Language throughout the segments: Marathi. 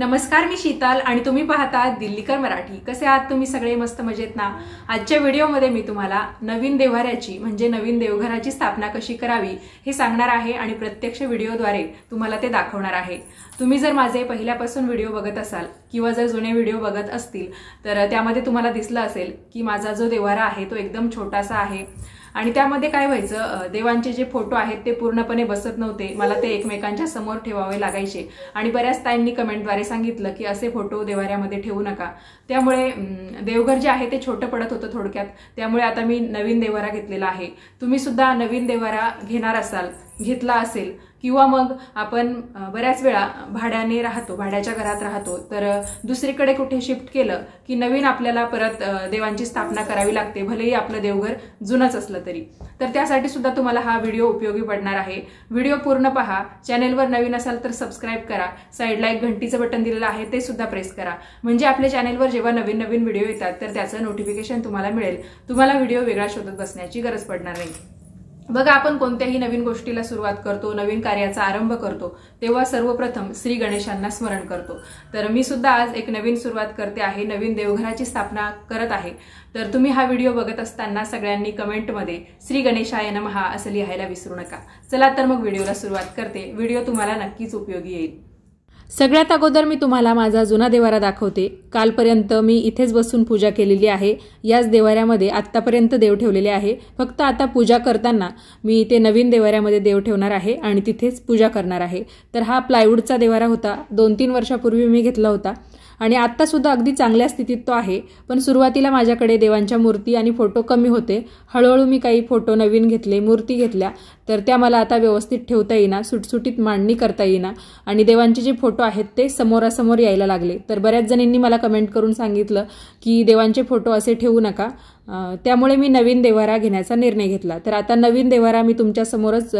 नमस्कार मी शीतल आणि तुम्ही पाहता दिल्लीकर मराठी कसे आहात तुम्ही सगळे मस्त मजेत ना आजच्या व्हिडिओमध्ये मी तुम्हाला नवीन देव्हाऱ्याची म्हणजे नवीन देवघराची स्थापना कशी करावी हे सांगणार आहे आणि प्रत्यक्ष व्हिडिओद्वारे तुम्हाला ते दाखवणार आहे तुम्ही जर माझे पहिल्यापासून व्हिडिओ बघत असाल किंवा जर जुने व्हिडिओ बघत असतील तर त्यामध्ये तुम्हाला दिसलं असेल की माझा जो देव्हारा आहे तो एकदम छोटासा आहे आणि त्यामध्ये काय व्हायचं देवांचे जे फोटो आहेत ते पूर्णपणे बसत नव्हते मला ते एकमेकांच्या समोर ठेवावे लागायचे आणि बऱ्याच ताईंनी कमेंटद्वारे सांगितलं की असे फोटो देवाऱ्यामध्ये ठेवू नका त्यामुळे देवघर जे आहे ते छोटं पडत होतं थोडक्यात त्यामुळे आता मी नवीन देवारा घेतलेला आहे तुम्ही सुद्धा नवीन देवारा घेणार असाल घेतला असेल किंवा मग आपण बऱ्याच वेळा भाड्याने राहतो भाड्याच्या घरात राहतो तर दुसरीकडे कुठे शिफ्ट केलं की नवीन आपल्याला परत देवांची स्थापना करावी लागते भलेही आपलं देवघर जुनंच असलं तरी तर त्यासाठी सुद्धा तुम्हाला हा व्हिडिओ उपयोगी पडणार आहे व्हिडिओ पूर्ण पहा चॅनेलवर नवीन असाल तर सबस्क्राईब करा साईडला एक घंटीचं बटन दिलेलं आहे ते सुद्धा प्रेस करा म्हणजे आपल्या चॅनेलवर जेव्हा नवीन नवीन व्हिडिओ येतात तर त्याचं नोटिफिकेशन तुम्हाला मिळेल तुम्हाला व्हिडिओ वेगळा शोधत बसण्याची गरज पडणार नाही बघा आपण कोणत्याही नवीन गोष्टीला सुरुवात करतो नवीन कार्याचा आरंभ करतो तेव्हा सर्वप्रथम श्री गणेशांना स्मरण करतो तर मी सुद्धा आज एक नवीन सुरुवात करते आहे नवीन देवघराची स्थापना करत आहे तर तुम्ही हा व्हिडिओ बघत असताना सगळ्यांनी कमेंटमध्ये श्री गणेशाय नमहा असं लिहायला विसरू नका चला तर मग व्हिडिओला सुरुवात करते व्हिडिओ तुम्हाला नक्कीच उपयोगी येईल सगळ्यात अगोदर मी तुम्हाला माझा जुना देवारा दाखवते कालपर्यंत मी इथेच बसून पूजा केलेली आहे याच देवाऱ्यामध्ये आत्तापर्यंत देव ठेवलेले आहे फक्त आता पूजा करताना मी इथे नवीन देवाऱ्यामध्ये देव ठेवणार आहे आणि तिथेच पूजा करणार आहे तर हा प्लायवूडचा देवारा होता दोन तीन वर्षापूर्वी मी घेतला होता आणि आत्तासुद्धा अगदी चांगल्या स्थितीत तो आहे पण सुरुवातीला माझ्याकडे देवांच्या मूर्ती आणि फोटो कमी होते हळूहळू मी काही फोटो नवीन घेतले मूर्ती घेतल्या तर त्या मला आता व्यवस्थित ठेवता येईना सुटसुटीत मांडणी करता येईना आणि देवांचे जे फोटो आहेत ते समोरासमोर यायला लागले तर बऱ्याच जणींनी मला कमेंट करून सांगितलं की देवांचे फोटो असे ठेवू नका त्यामुळे मी नवीन देवारा घेण्याचा निर्णय घेतला तर आता नवीन देवारा मी तुमच्यासमोरच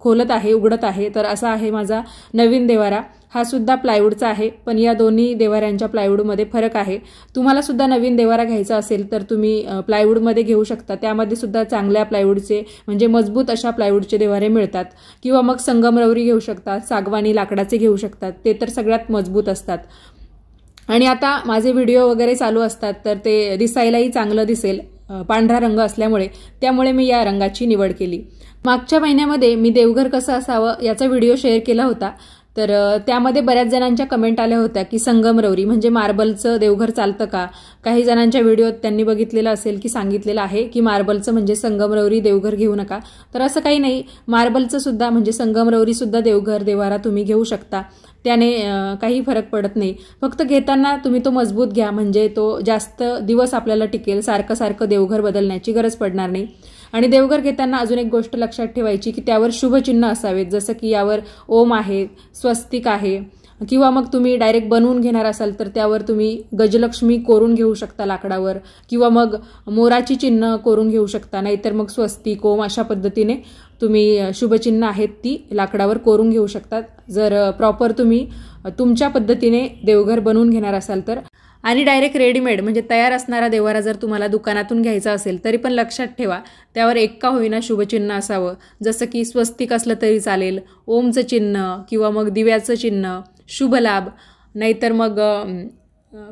खोलत आहे उघडत आहे तर असा आहे माझा नवीन देवारा हा सुद्धा प्लायवूडचा आहे पण या दोन्ही देवाऱ्यांच्या प्लायवूडमध्ये फरक आहे तुम्हाला सुद्धा नवीन देवारा घ्यायचा असेल तर तुम्ही प्लायवूडमध्ये घेऊ शकता त्यामध्ये सुद्धा चांगल्या प्लायवूडचे म्हणजे मजबूत अशा प्लायवूडचे देवारे मिळतात किंवा मग संगमरवरी घेऊ शकतात सागवानी लाकडाचे घेऊ शकतात ते तर सगळ्यात मजबूत असतात आणि आता माझे व्हिडिओ वगैरे चालू असतात तर ते दिसायलाही चांगलं दिसेल पांढरा रंग असल्यामुळे त्यामुळे मी या रंगाची निवड केली मागच्या महिन्यामध्ये मी देवघर कसं असावं याचा व्हिडिओ शेअर केला होता तर त्यामध्ये बऱ्याच जणांच्या कमेंट आल्या होत्या की संगमरवरी म्हणजे मार्बलचं देवघर चालतं का काही जणांच्या व्हिडिओत त्यांनी बघितलेलं असेल की सांगितलेलं आहे की मार्बलचं म्हणजे संगमरवरी देवघर घेऊ नका तर असं काही नाही मार्बलचं सुद्धा म्हणजे संगमरवरी सुद्धा देवघर देवारा तुम्ही घेऊ शकता त्याने काही फरक पडत नाही फक्त घेताना तुम्ही तो मजबूत घ्या म्हणजे तो जास्त दिवस आपल्याला टिकेल सारखं सारखं देवघर बदलण्याची गरज पडणार नाही आणि देवघर घेताना अजून एक गोष्ट लक्षात ठेवायची की त्यावर शुभचिन्ह असावेत जसं की यावर ओम आहे स्वस्तिक आहे किंवा मग तुम्ही डायरेक्ट बनवून घेणार असाल तर त्यावर तुम्ही गजलक्ष्मी कोरून घेऊ शकता लाकडावर किंवा मग मोराची चिन्ह कोरून घेऊ शकता नाहीतर मग स्वस्ती कोम अशा पद्धतीने तुम्ही शुभचिन्ह आहेत ती लाकडावर कोरून घेऊ शकतात जर प्रॉपर तुम्ही तुमच्या पद्धतीने देवघर बनवून घेणार असाल तर आणि डायरेक्ट रेडीमेड म्हणजे तयार असणारा देवारा जर तुम्हाला दुकानातून घ्यायचा असेल तरी पण लक्षात ठेवा त्यावर एक होईना शुभचिन्ह असावं जसं की स्वस्तिक असलं तरी चालेल ओमचं चिन्ह किंवा मग दिव्याचं चिन्ह शुभ लाभ नाहीतर मग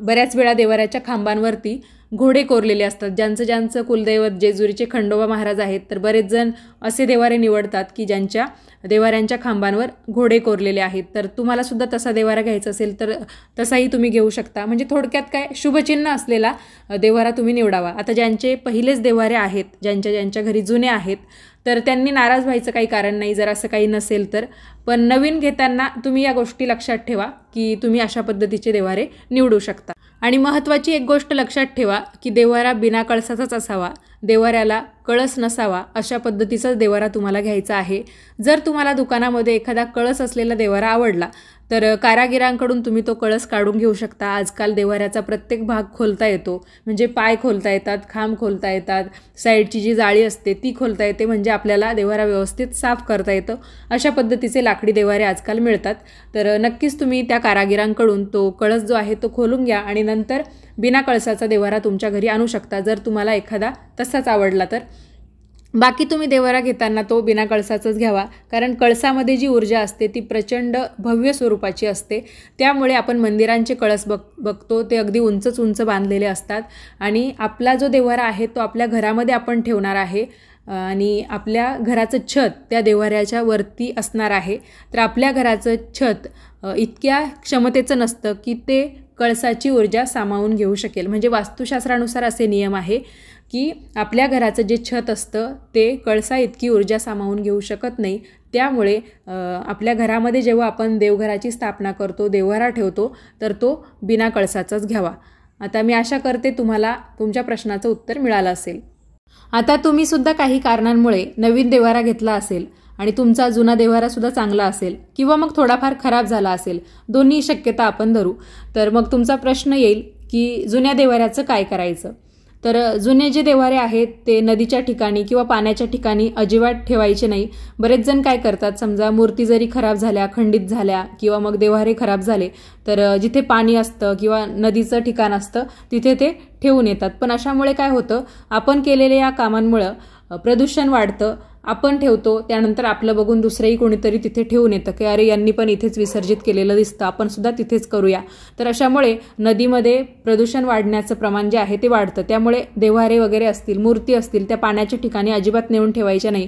बऱ्याच वेळा देवाऱ्याच्या खांबांवरती घोडे कोरलेले असतात ज्यांचं ज्यांचं कुलदैवत जेजुरीचे खंडोबा महाराज आहेत तर बरेच जण असे देवारे निवडतात की ज्यांच्या देवाऱ्यांच्या खांबांवर घोडे कोरलेले आहेत तर तुम्हाला सुद्धा तसा देवारा घ्यायचा असेल तर तसाही तुम्ही घेऊ शकता म्हणजे थोडक्यात काय शुभचिन्ह असलेला देवारा तुम्ही निवडावा आता ज्यांचे पहिलेच देवारे आहेत ज्यांच्या ज्यांच्या घरी जुने आहेत तर त्यांनी नाराज व्हायचं काही कारण नाही जर असं काही नसेल तर पण नवीन घेताना तुम्ही या गोष्टी लक्षात ठेवा की तुम्ही अशा पद्धतीचे देवारे निवडू शकता आणि महत्त्वाची एक गोष्ट लक्षात ठेवा की देवारा बिना कळसाचाच असावा देवाऱ्याला कळस नसावा अशा पद्धतीचाच देवारा तुम्हाला घ्यायचा आहे जर तुम्हाला दुकानामध्ये एखादा कळस असलेला देवारा आवडला तर कारागिरांकडून तुम्ही तो कळस काढून घेऊ शकता आजकाल देवाऱ्याचा प्रत्येक भाग खोलता येतो म्हणजे पाय खोलता येतात खांब खोलता येतात साईडची जी जाळी असते ती खोलता येते म्हणजे आपल्याला देवारा व्यवस्थित साफ करता येतं अशा पद्धतीचे लाकडी देवारे आजकाल मिळतात तर नक्कीच तुम्ही त्या कारागिरांकडून तो कळस जो आहे तो खोलून घ्या आणि नंतर बिना कळसाचा देवारा तुमच्या घरी आणू शकता जर तुम्हाला एखादा तसाच आवडला तर बाकी तुम्ही देवारा घेताना तो बिना कळसाचाच घ्यावा कारण कळसामध्ये जी ऊर्जा असते ती प्रचंड भव्य स्वरूपाची असते त्यामुळे आपण मंदिरांचे कळस बघ बघतो ते अगदी उंचच उंच बांधलेले असतात आणि आपला जो देवारा आहे तो आपल्या घरामध्ये आपण ठेवणार आहे आणि आपल्या घराचं छत त्या देवाऱ्याच्या वरती असणार आहे तर आपल्या घराचं छत इतक्या क्षमतेचं नसतं की ते कळसाची ऊर्जा सामावून घेऊ शकेल म्हणजे वास्तुशास्त्रानुसार असे नियम आहे की आपल्या घराचं जे छत असतं ते कळसा इतकी ऊर्जा सामावून घेऊ शकत नाही त्यामुळे आपल्या घरामध्ये जेव्हा आपण देवघराची स्थापना करतो देवघरा ठेवतो तर तो बिना कळसाचाच घ्यावा आता मी आशा करते तुम्हाला तुमच्या प्रश्नाचं उत्तर मिळालं असेल आता तुम्ही सुद्धा काही कारणांमुळे नवीन देवारा घेतला असेल आणि तुमचा जुना सुद्धा चांगला असेल किंवा मग थोडाफार खराब झाला असेल दोन्ही शक्यता आपण धरू तर मग तुमचा प्रश्न येईल की जुन्या देव्हाऱ्याचं काय करायचं तर जुने जे देवारे आहेत ते नदीच्या ठिकाणी किंवा पाण्याच्या ठिकाणी अजिबात ठेवायचे नाही बरेच जण काय करतात समजा मूर्ती जरी खराब झाल्या खंडित झाल्या किंवा मग देवारे खराब झाले तर जिथे पाणी असतं किंवा नदीचं ठिकाण असतं तिथे ते ठेवून येतात पण अशामुळे काय होतं आपण केलेल्या या कामांमुळं प्रदूषण वाढतं आपण ठेवतो त्यानंतर आपलं बघून दुसरंही कोणीतरी तिथे ठेवून येतं की अरे यांनी पण इथेच विसर्जित केलेलं दिसतं आपण सुद्धा तिथेच करूया तर अशामुळे नदीमध्ये प्रदूषण वाढण्याचं प्रमाण जे आहे ते वाढतं त्यामुळे देव्हारे वगैरे असतील मूर्ती असतील त्या पाण्याच्या ठिकाणी अजिबात नेऊन ठेवायच्या नाही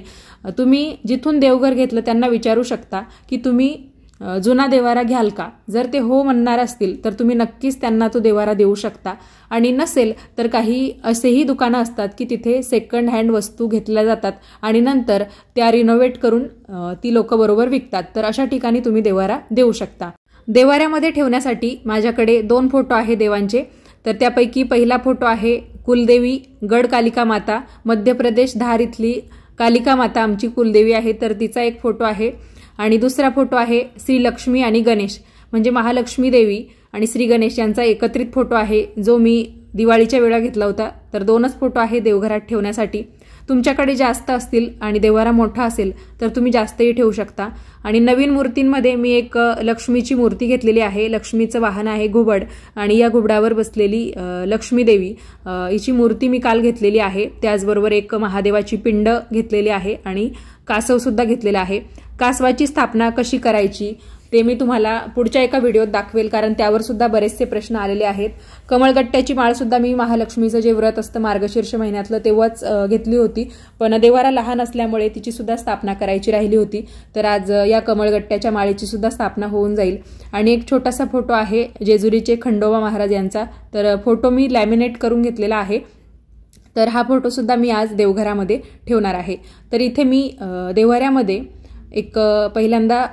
तुम्ही जिथून देवघर घेतलं त्यांना विचारू शकता की तुम्ही जुना देवारा घ्याल का जर ते हो म्हणणार असतील तर तुम्ही नक्कीच त्यांना तो देवारा देऊ शकता आणि नसेल तर काही असेही दुकानं असतात की तिथे सेकंड हँड वस्तू घेतल्या जातात आणि नंतर त्या रिनोव्हेट करून ती लोक बरोबर विकतात तर अशा ठिकाणी तुम्ही देवारा देऊ शकता देवाऱ्यामध्ये ठेवण्यासाठी माझ्याकडे दोन फोटो आहे देवांचे तर त्यापैकी पहिला फोटो आहे कुलदेवी गड माता मध्य प्रदेश धार इथली कालिका माता आमची कुलदेवी आहे तर तिचा एक फोटो आहे आणि दुसरा फोटो आहे श्री लक्ष्मी आणि गणेश म्हणजे महालक्ष्मी देवी आणि श्री गणेश यांचा एकत्रित फोटो आहे जो मी दिवाळीच्या वेळा घेतला होता तर दोनच फोटो आहे देवघरात ठेवण्यासाठी तुमच्याकडे जास्त असतील आणि देवारा मोठा असेल तर तुम्ही जास्तही ठेवू शकता आणि नवीन मूर्तींमध्ये मी एक लक्ष्मीची मूर्ती घेतलेली आहे लक्ष्मीचं वाहन आहे घुबड आणि या घुबडावर बसलेली लक्ष्मी देवी हिची मूर्ती मी काल घेतलेली आहे त्याचबरोबर एक महादेवाची पिंड घेतलेली आहे आणि कासवसुद्धा घेतलेला आहे कासवाची स्थापना कशी करायची ते मी तुम्हाला पुढच्या एका व्हिडिओत दाखवेल कारण त्यावर सुद्धा बरेचसे प्रश्न आलेले आहेत कमळगट्ट्याची माळ सुद्धा मी महालक्ष्मीचं जे व्रत असतं मार्गशीर्ष महिन्यातलं तेव्हाच घेतली होती पण देवारा लहान असल्यामुळे तिचीसुद्धा सुद्धा स्थापना करायची राहिली होती तर आज या कमळगट्ट्याच्या माळेची सुद्धा स्थापना होऊन जाईल आणि एक छोटासा फोटो आहे जेजुरीचे खंडोबा महाराज यांचा तर फोटो मी लॅमिनेट करून घेतलेला आहे तर हा फोटोसुद्धा मी आज देवघरामध्ये ठेवणार आहे तर इथे मी देवघऱ्यामध्ये एक पहिल्यांदा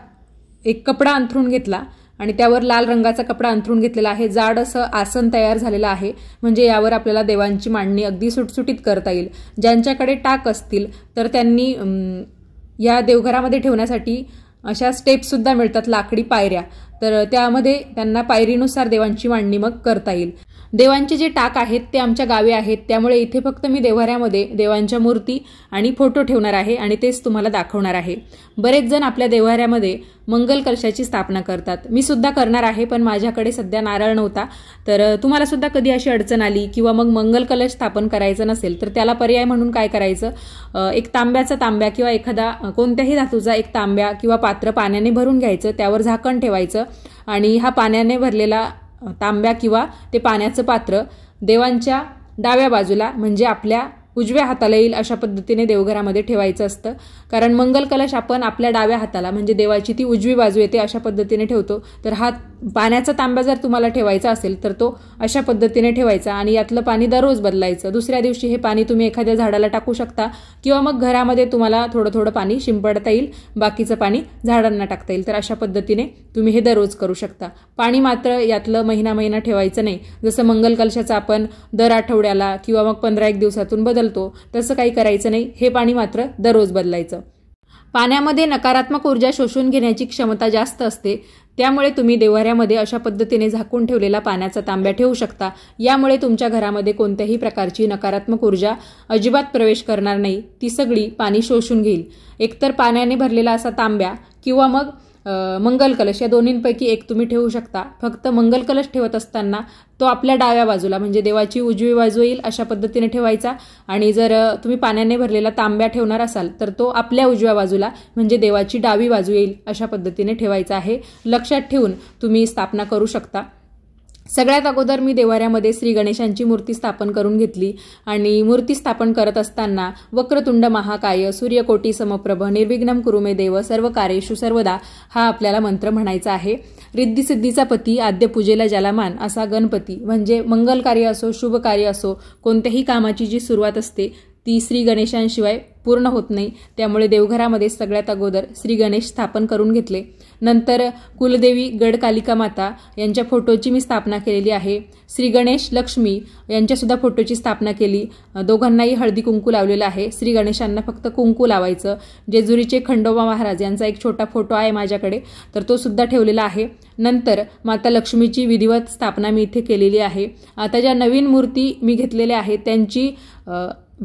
एक कपडा अंथरून घेतला आणि त्यावर लाल रंगाचा कपडा अंथरून घेतलेला आहे जाड असं आसन तयार झालेलं आहे म्हणजे यावर आपल्याला देवांची मांडणी अगदी सुटसुटीत करता येईल ज्यांच्याकडे टाक असतील तर त्यांनी या देवघरामध्ये ठेवण्यासाठी अशा स्टेप्ससुद्धा मिळतात लाकडी पायऱ्या तर त्यामध्ये त्यांना पायरीनुसार देवांची मांडणी मग करता येईल देवांचे जे टाक आहेत ते आमच्या गावी आहेत त्यामुळे इथे फक्त मी देव्हाऱ्यामध्ये देवांच्या मूर्ती आणि फोटो ठेवणार आहे आणि तेच तुम्हाला दाखवणार आहे बरेच जण आपल्या देव्हाऱ्यामध्ये मंगल कलशाची स्थापना करतात मी सुद्धा करणार आहे पण माझ्याकडे सध्या नारळ नव्हता तर तुम्हाला सुद्धा कधी अशी अडचण आली किंवा मग मंगल कलश स्थापन करायचं नसेल तर त्याला पर्याय म्हणून काय करायचं एक तांब्याचा तांब्या किंवा एखादा कोणत्याही धातूचा एक तांब्या किंवा पात्र पाण्याने भरून घ्यायचं त्यावर झाकण ठेवायचं आणि हा पाण्याने भरलेला तांब्या किंवा ते पाण्याचं पात्र देवांच्या डाव्या बाजूला म्हणजे आपल्या उजव्या हाताला येईल अशा पद्धतीने देवघरामध्ये ठेवायचं असतं कारण मंगल कलश आपण आपल्या डाव्या हाताला म्हणजे देवाची ती उजवी बाजू येते अशा पद्धतीने ठेवतो तर हा पाण्याचा तांबा जर तुम्हाला ठेवायचा असेल तर तो अशा पद्धतीने ठेवायचा आणि यातलं पाणी दररोज बदलायचं दुसऱ्या दिवशी हे पाणी तुम्ही एखाद्या झाडाला टाकू शकता किंवा मग घरामध्ये तुम्हाला थोडं थोडं पाणी शिंपडता येईल बाकीचं पाणी झाडांना टाकता येईल तर अशा पद्धतीने तुम्ही हे दररोज करू शकता पाणी मात्र यातलं महिना महिना ठेवायचं नाही जसं मंगल कलशाचं आपण दर आठवड्याला किंवा मग पंधरा एक दिवसातून बदल बदलतो तसं काही करायचं नाही हे पाणी मात्र दररोज बदलायचं पाण्यामध्ये नकारात्मक ऊर्जा शोषून घेण्याची क्षमता जास्त असते त्यामुळे तुम्ही देवाऱ्यामध्ये अशा पद्धतीने झाकून ठेवलेला पाण्याचा तांब्या ठेवू शकता यामुळे तुमच्या घरामध्ये कोणत्याही प्रकारची नकारात्मक ऊर्जा अजिबात प्रवेश करणार नाही ती सगळी पाणी शोषून घेईल एकतर पाण्याने भरलेला असा तांब्या किंवा मग मंगल कलश या दोन्हींपैकी एक तुम्ही ठेवू शकता फक्त मंगल कलश ठेवत असताना तो आपल्या डाव्या बाजूला म्हणजे देवाची उजवी बाजू येईल अशा पद्धतीने ठेवायचा आणि जर तुम्ही पाण्याने भरलेला तांब्या ठेवणार असाल तर तो आपल्या उजव्या बाजूला म्हणजे देवाची डावी बाजू येईल अशा पद्धतीने ठेवायचा आहे लक्षात ठेवून तुम्ही स्थापना करू शकता सगळ्यात अगोदर मी देवाऱ्यामध्ये श्री गणेशांची मूर्ती स्थापन करून घेतली आणि मूर्ती स्थापन करत असताना वक्रतुंड महाकाय सूर्यकोटी समप्रभ निर्विघ्नम कुरुमे देव सर्व कार्येषु सर्वदा हा आपल्याला मंत्र म्हणायचा आहे रिद्धीसिद्धीचा पती आद्यपूजेला पूजेला मान असा गणपती म्हणजे मंगल कार्य असो शुभ कार्य असो कोणत्याही कामाची जी सुरुवात असते ती श्री गणेशांशिवाय पूर्ण होत नाही त्यामुळे देवघरामध्ये सगळ्यात अगोदर श्री गणेश स्थापन करून घेतले नंतर कुलदेवी गडकालिका माता यांच्या फोटोची मी स्थापना केलेली आहे श्री गणेश लक्ष्मी यांच्यासुद्धा फोटोची स्थापना केली दोघांनाही हळदी कुंकू लावलेलं आहे श्री गणेशांना फक्त कुंकू लावायचं जेजुरीचे खंडोबा महाराज यांचा एक छोटा फोटो आहे माझ्याकडे तर तो सुद्धा ठेवलेला आहे नंतर माता लक्ष्मीची विधिवत स्थापना मी इथे केलेली आहे आता ज्या नवीन मूर्ती मी घेतलेल्या आहेत त्यांची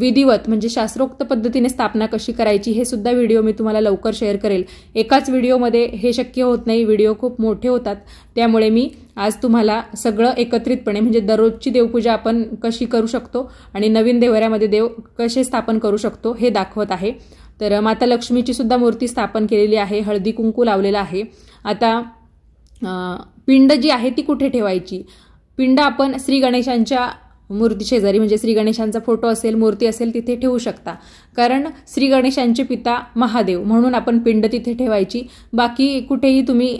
विधिवत म्हणजे शास्त्रोक्त पद्धतीने स्थापना कशी करायची हे सुद्धा व्हिडिओ मी तुम्हाला लवकर शेअर करेल एकाच व्हिडिओमध्ये हे शक्य होत नाही व्हिडिओ खूप मोठे होतात त्यामुळे मी आज तुम्हाला सगळं एकत्रितपणे म्हणजे दररोजची देवपूजा आपण कशी करू शकतो आणि नवीन देवऱ्यामध्ये देव कसे स्थापन करू शकतो हे दाखवत आहे तर माता लक्ष्मीची सुद्धा मूर्ती स्थापन केलेली आहे हळदी कुंकू लावलेला आहे आता पिंड जी आहे ती कुठे ठेवायची पिंड आपण श्री गणेशांच्या मूर्ती शेजारी म्हणजे श्री गणेशांचा फोटो असेल मूर्ती असेल तिथे ठेवू शकता कारण श्री गणेशांचे पिता महादेव म्हणून आपण पिंड तिथे ठेवायची बाकी कुठेही तुम्ही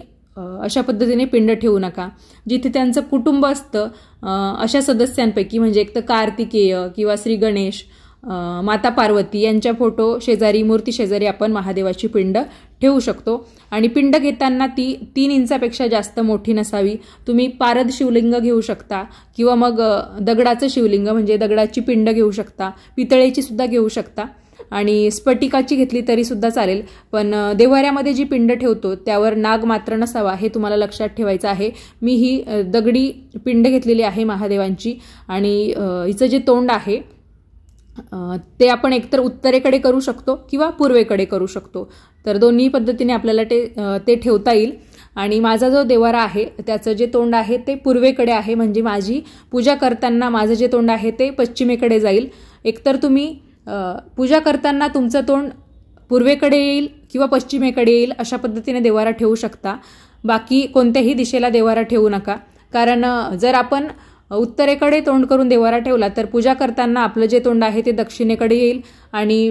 अशा पद्धतीने पिंड ठेवू नका जिथे त्यांचं कुटुंब असतं अशा सदस्यांपैकी म्हणजे एक तर कार्तिकेय किंवा श्री गणेश माता पार्वती यांच्या फोटो शेजारी मूर्ती शेजारी आपण महादेवाची पिंड ठेवू शकतो आणि पिंड घेताना ती तीन इंचापेक्षा जास्त मोठी नसावी तुम्ही पारद शिवलिंग घेऊ शकता किंवा मग दगडाचं शिवलिंग म्हणजे दगडाची पिंड घेऊ शकता पितळेची सुद्धा घेऊ शकता आणि स्फटिकाची घेतली तरी सुद्धा चालेल पण देवाऱ्यामध्ये जी पिंड ठेवतो त्यावर नाग मात्र नसावा हे तुम्हाला लक्षात ठेवायचं आहे मी ही दगडी पिंड घेतलेली आहे महादेवांची आणि हिचं जे तोंड आहे ते आपण एकतर उत्तरेकडे करू शकतो किंवा पूर्वेकडे करू शकतो तर दोन्ही पद्धतीने आपल्याला ते ते ठेवता येईल आणि माझा जो देवारा आहे त्याचं जे तोंड आहे ते पूर्वेकडे आहे म्हणजे माझी पूजा करताना माझं जे तोंड आहे ते पश्चिमेकडे जाईल एकतर तुम्ही पूजा करताना तुमचं तोंड पूर्वेकडे येईल किंवा पश्चिमेकडे येईल अशा पद्धतीने देवारा ठेवू शकता बाकी कोणत्याही दिशेला देवारा ठेवू नका कारण जर आपण उत्तरेकडे तोंड करून देवारा ठेवला तर पूजा करताना आपलं जे तोंड आहे ते दक्षिणेकडे येईल आणि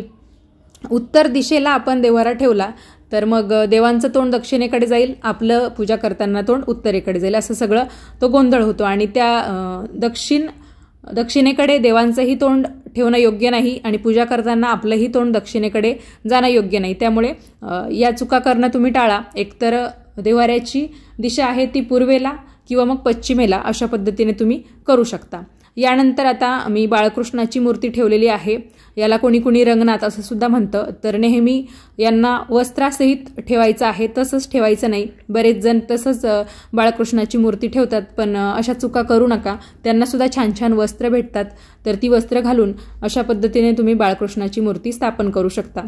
उत्तर दिशेला आपण देवारा ठेवला तर मग देवांचं तोंड दक्षिणेकडे जाईल आपलं पूजा करताना तोंड उत्तरेकडे जाईल असं सगळं तो गोंधळ होतो आणि त्या दक्षिण दक्षिणेकडे देवांचंही तोंड ठेवणं योग्य नाही आणि पूजा करताना आपलंही तोंड दक्षिणेकडे जाणं योग्य नाही त्यामुळे या चुका करणं तुम्ही टाळा एकतर देवाऱ्याची दिशा आहे ती पूर्वेला किंवा मग पश्चिमेला अशा पद्धतीने तुम्ही करू शकता यानंतर आता मी बाळकृष्णाची मूर्ती ठेवलेली आहे याला कोणी कोणी रंगनाथ असं सुद्धा म्हणतं तर नेहमी यांना वस्त्रासहित ठेवायचं आहे तसंच ठेवायचं नाही बरेच जण तसंच बाळकृष्णाची मूर्ती ठेवतात पण अशा चुका करू नका त्यांना सुद्धा छान छान वस्त्र भेटतात तर ती वस्त्र घालून अशा पद्धतीने तुम्ही बाळकृष्णाची मूर्ती स्थापन करू शकता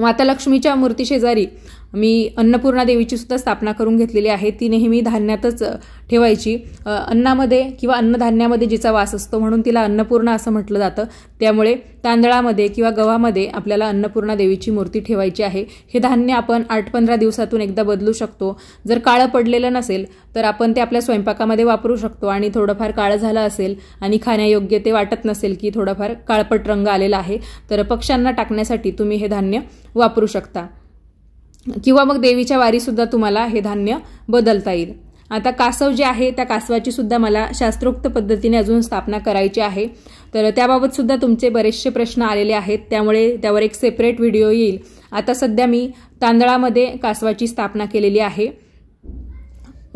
माता लक्ष्मीच्या मूर्ती शेजारी मी अन्नपूर्णा देवीची सुद्धा स्थापना करून घेतलेली आहे ती नेहमी धान्यातच ठेवायची अन्नामध्ये किंवा अन्नधान्यामध्ये जिचा वास असतो म्हणून तिला अन्नपूर्णा असं म्हटलं जातं त्यामुळे तांदळामध्ये किंवा गव्हामध्ये आपल्याला अन्नपूर्णा देवीची मूर्ती ठेवायची आहे हे धान्य आपण आठ पंधरा दिवसातून एकदा बदलू शकतो जर काळं पडलेलं नसेल तर आपण ते आपल्या स्वयंपाकामध्ये वापरू शकतो आणि थोडंफार काळं झालं असेल आणि खाण्यायोग्य ते वाटत नसेल की थोडंफार काळपट रंग आलेला आहे तर पक्ष्यांना टाकण्यासाठी तुम्ही हे धान्य वापरू शकता किंवा मग देवीच्या वारीसुद्धा तुम्हाला हे धान्य बदलता येईल आता कासव जे आहे त्या कासवाची सुद्धा मला शास्त्रोक्त पद्धतीने अजून स्थापना करायची आहे तर त्याबाबत सुद्धा तुमचे बरेचसे प्रश्न आलेले आहेत त्यामुळे त्यावर एक सेपरेट व्हिडिओ येईल आता सध्या मी तांदळामध्ये कासवाची स्थापना केलेली आहे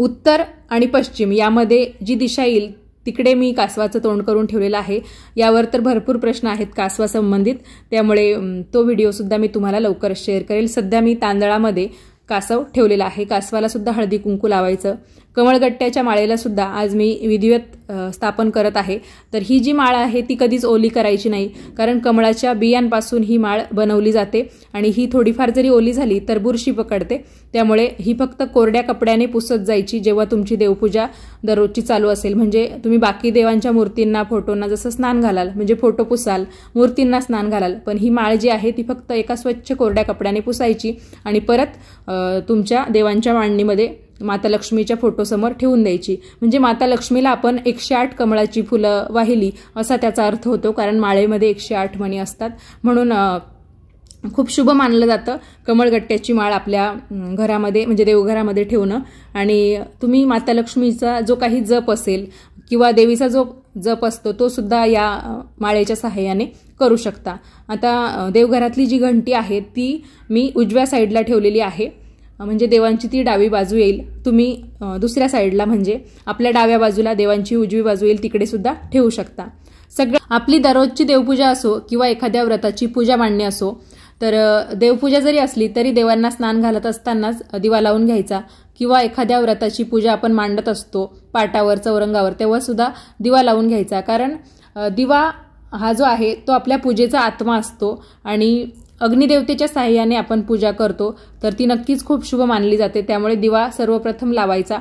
उत्तर आणि पश्चिम यामध्ये जी दिशा येईल तिकडे मी कासवाचं तोंड करून ठेवलेलं आहे यावर तर भरपूर प्रश्न आहेत कासवा संबंधित त्यामुळे तो सुद्धा मी तुम्हाला लवकर शेअर करेल सध्या मी तांदळामध्ये कासव ठेवलेला आहे कासवाला सुद्धा हळदी कुंकू लावायचं कमळगट्ट्याच्या माळेला सुद्धा आज मी विधिवत स्थापन करत आहे तर ही जी माळ आहे ती कधीच ओली करायची नाही कारण कमळाच्या बियांपासून ही माळ बनवली जाते आणि ही थोडीफार जरी ओली झाली तर बुरशी पकडते त्यामुळे ही फक्त कोरड्या कपड्याने पुसत जायची जेव्हा तुमची देवपूजा दररोजची चालू असेल म्हणजे तुम्ही बाकी देवांच्या मूर्तींना फोटोंना जसं स्नान घालाल म्हणजे फोटो पुसाल मूर्तींना स्नान घालाल पण ही माळ जी आहे ती फक्त एका स्वच्छ कोरड्या कपड्याने पुसायची आणि परत तुमच्या देवांच्या मांडणीमध्ये माता लक्ष्मीच्या फोटोसमोर ठेवून द्यायची म्हणजे माता लक्ष्मीला आपण एकशे आठ कमळाची फुलं वाहिली असा त्याचा अर्थ होतो कारण माळेमध्ये एकशे आठ मणी असतात म्हणून खूप शुभ मानलं जातं कमळगट्ट्याची माळ आपल्या घरामध्ये म्हणजे देवघरामध्ये ठेवणं आणि तुम्ही माता लक्ष्मीचा जो काही जप असेल किंवा देवीचा जो जप असतो तो सुद्धा या माळेच्या सहाय्याने करू शकता आता देवघरातली जी घंटी आहे ती मी उजव्या साईडला ठेवलेली आहे म्हणजे देवांची ती डावी बाजू येईल तुम्ही दुसऱ्या साईडला म्हणजे आपल्या डाव्या बाजूला देवांची उजवी बाजू येईल तिकडे सुद्धा ठेवू शकता सगळं आपली दररोजची देवपूजा असो किंवा एखाद्या व्रताची पूजा मांडणी असो तर देवपूजा जरी असली तरी देवांना स्नान घालत असतानाच दिवा लावून घ्यायचा किंवा एखाद्या व्रताची पूजा आपण मांडत असतो पाटावर चौरंगावर तेव्हा सुद्धा दिवा लावून घ्यायचा कारण दिवा हा जो आहे तो आपल्या पूजेचा आत्मा असतो आणि अग्निदेवतेच्या साह्याने आपण पूजा करतो तर ती नक्कीच खूप शुभ मानली जाते त्यामुळे दिवा सर्वप्रथम लावायचा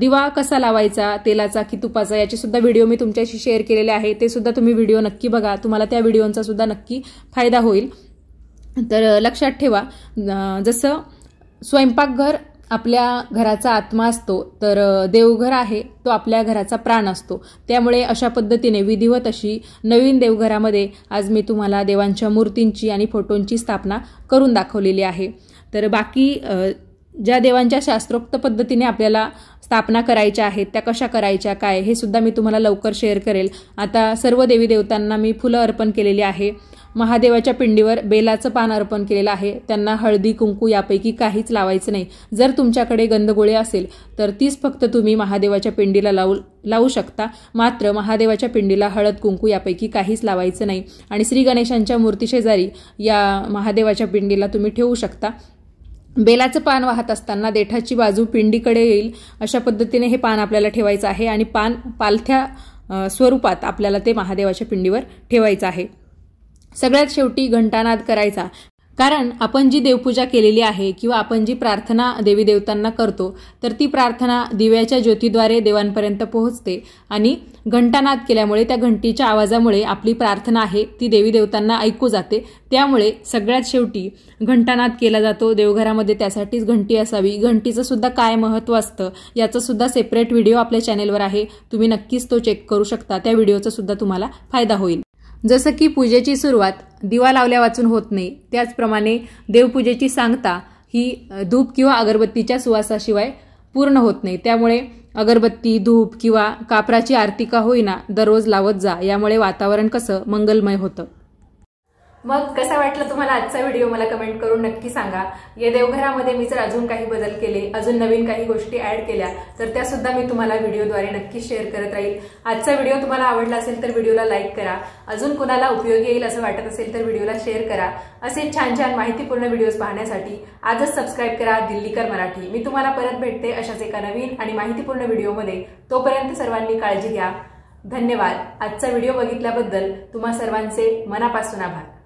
दिवा कसा लावायचा तेलाचा की तुपाचा याचेसुद्धा सुद्धा व्हिडिओ मी तुमच्याशी शेअर केलेले आहे ते सुद्धा तुम्ही व्हिडिओ नक्की बघा तुम्हाला त्या व्हिडिओंचा सुद्धा नक्की फायदा होईल तर लक्षात ठेवा जसं स्वयंपाकघर आपल्या घराचा आत्मा असतो तर देवघर आहे तो आपल्या घराचा प्राण असतो त्यामुळे अशा पद्धतीने विधिवत अशी नवीन देवघरामध्ये आज मी तुम्हाला देवांच्या मूर्तींची आणि फोटोंची स्थापना करून दाखवलेली आहे तर बाकी ज्या देवांच्या शास्त्रोक्त पद्धतीने आपल्याला स्थापना करायच्या आहेत त्या कशा करायच्या काय हे सुद्धा मी तुम्हाला लवकर शेअर करेल आता सर्व देवी देवतांना मी फुलं अर्पण केलेली आहे महादेवाच्या पिंडीवर बेलाचं पान अर्पण केलेलं आहे त्यांना हळदी कुंकू यापैकी काहीच लावायचं नाही जर तुमच्याकडे गंदगोळे असेल तर तीच फक्त तुम्ही महादेवाच्या पिंडीला लावू लावू शकता मात्र महादेवाच्या पिंडीला हळद कुंकू यापैकी काहीच लावायचं नाही आणि श्री गणेशांच्या मूर्तीशेजारी या महादेवाच्या पिंडीला तुम्ही ठेवू शकता बेलाचं पान वाहत असताना देठाची बाजू पिंडीकडे येईल अशा पद्धतीने हे पान आपल्याला ठेवायचं आहे आणि पान पालथ्या स्वरूपात आपल्याला ते महादेवाच्या पिंडीवर ठेवायचं आहे सगळ्यात शेवटी घंटानाद करायचा कारण आपण जी देवपूजा केलेली आहे किंवा आपण जी प्रार्थना देवी देवतांना करतो तर ती प्रार्थना दिव्याच्या ज्योतीद्वारे देवांपर्यंत पोहोचते आणि घंटानाद केल्यामुळे त्या घंटीच्या आवाजामुळे आपली प्रार्थना आहे ती देवी देवतांना ऐकू जाते त्यामुळे सगळ्यात शेवटी घंटानाद केला जातो देवघरामध्ये त्यासाठीच घंटी असावी घंटीचं सुद्धा काय महत्त्व असतं याचा सुद्धा सेपरेट व्हिडिओ आपल्या चॅनेलवर आहे तुम्ही नक्कीच तो चेक करू शकता त्या व्हिडिओचा सुद्धा तुम्हाला फायदा होईल जसं की पूजेची सुरुवात दिवा लावल्या वाचून होत नाही त्याचप्रमाणे देवपूजेची सांगता ही धूप किंवा अगरबत्तीच्या सुवासाशिवाय पूर्ण होत नाही त्यामुळे अगरबत्ती धूप किंवा कापराची आरती का होईना दररोज लावत जा यामुळे वातावरण कसं मंगलमय होतं मग कसा वाटला तुम्हाला आजचा व्हिडिओ मला कमेंट करून नक्की सांगा या देवघरामध्ये मी जर अजून काही बदल केले अजून नवीन काही गोष्टी ऍड केल्या तर त्या सुद्धा मी तुम्हाला व्हिडिओद्वारे नक्की शेअर करत राहील आजचा व्हिडिओ तुम्हाला आवडला असेल तर व्हिडिओला लाईक करा अजून कोणाला उपयोगी येईल असं वाटत असेल तर व्हिडिओला शेअर करा असे छान छान माहितीपूर्ण व्हिडिओज पाहण्यासाठी आजच सबस्क्राईब करा दिल्लीकर मराठी मी तुम्हाला परत भेटते अशाच एका नवीन आणि माहितीपूर्ण व्हिडिओमध्ये तोपर्यंत सर्वांनी काळजी घ्या धन्यवाद आजचा व्हिडिओ बघितल्याबद्दल तुम्हा सर्वांचे मनापासून आभार